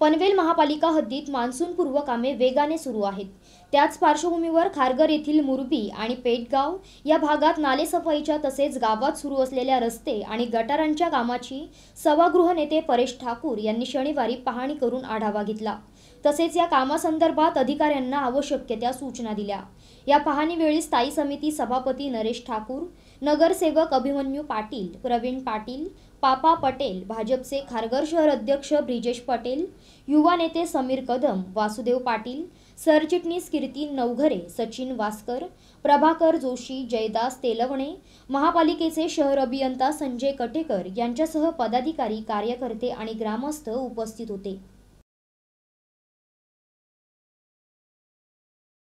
पनवेल महापालिका हद्दीत मान्सूनपूर्व कामे वेगाने सुरू आहेत त्याच पार्श्वभूमीवर खारघर येथील मुरबी आणि पेटगाव या भागात नालेसफाईच्या तसेच गावात सुरू असलेल्या रस्ते आणि गटारांच्या कामाची सभागृह नेते परेश ठाकूर यांनी शनिवारी पाहणी करून आढावा घेतला तसेच या कामासंदर्भात अधिकाऱ्यांना आवश्यक त्या सूचना दिल्या या पाहणीवेळी स्थायी समिती सभापती नरेश ठाकूर नगरसेवक अभिमन्यू पाटील प्रवीण पाटील पापा पटेल भाजपचे खारघर शहर अध्यक्ष ब्रिजेश पटेल युवा नेते समीर कदम वासुदेव पाटील सरचिटणीस कीर्ती नवघरे सचिन वास्कर प्रभाकर जोशी जयदास तेलवणे महापालिकेचे शहर अभियंता संजय कटेकर यांच्यासह पदाधिकारी कार्यकर्ते आणि ग्रामस्थ उपस्थित होते